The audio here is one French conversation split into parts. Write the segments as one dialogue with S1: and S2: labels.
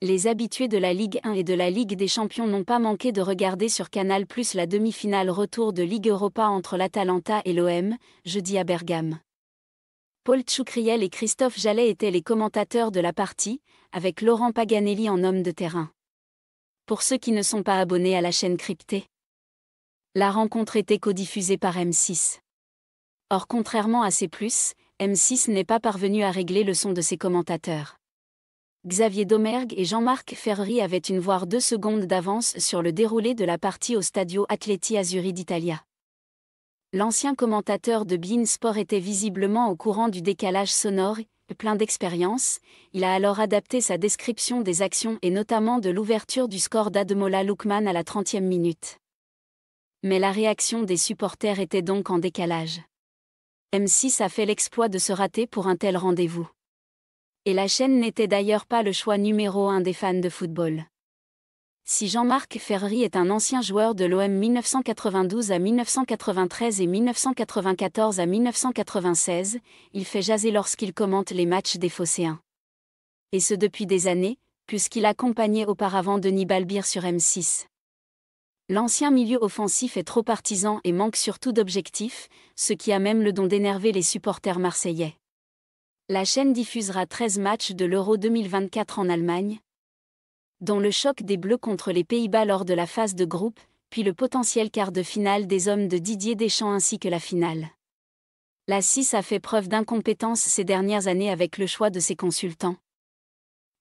S1: les habitués de la Ligue 1 et de la Ligue des Champions n'ont pas manqué de regarder sur Canal Plus la demi-finale retour de Ligue Europa entre l'Atalanta et l'OM, jeudi à Bergame. Paul Tchoukriel et Christophe Jallet étaient les commentateurs de la partie, avec Laurent Paganelli en homme de terrain. Pour ceux qui ne sont pas abonnés à la chaîne cryptée, la rencontre était codiffusée par M6. Or contrairement à C+, M6 n'est pas parvenu à régler le son de ses commentateurs. Xavier Domergue et Jean-Marc Ferreri avaient une voire deux secondes d'avance sur le déroulé de la partie au Stadio Atleti Azzurri d'Italia. L'ancien commentateur de Bean Sport était visiblement au courant du décalage sonore, plein d'expérience, il a alors adapté sa description des actions et notamment de l'ouverture du score d'Ademola Lukman à la 30e minute. Mais la réaction des supporters était donc en décalage. M6 a fait l'exploit de se rater pour un tel rendez-vous et la chaîne n'était d'ailleurs pas le choix numéro un des fans de football. Si Jean-Marc Ferry est un ancien joueur de l'OM 1992 à 1993 et 1994 à 1996, il fait jaser lorsqu'il commente les matchs des Phocéens. Et ce depuis des années, puisqu'il accompagnait auparavant Denis Balbir sur M6. L'ancien milieu offensif est trop partisan et manque surtout d'objectifs, ce qui a même le don d'énerver les supporters marseillais la chaîne diffusera 13 matchs de l'Euro 2024 en Allemagne, dont le choc des Bleus contre les Pays-Bas lors de la phase de groupe, puis le potentiel quart de finale des hommes de Didier Deschamps ainsi que la finale. La 6 a fait preuve d'incompétence ces dernières années avec le choix de ses consultants.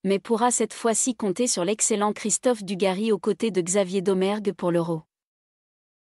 S1: Mais pourra cette fois-ci compter sur l'excellent Christophe dugary aux côtés de Xavier Domergue pour l'Euro.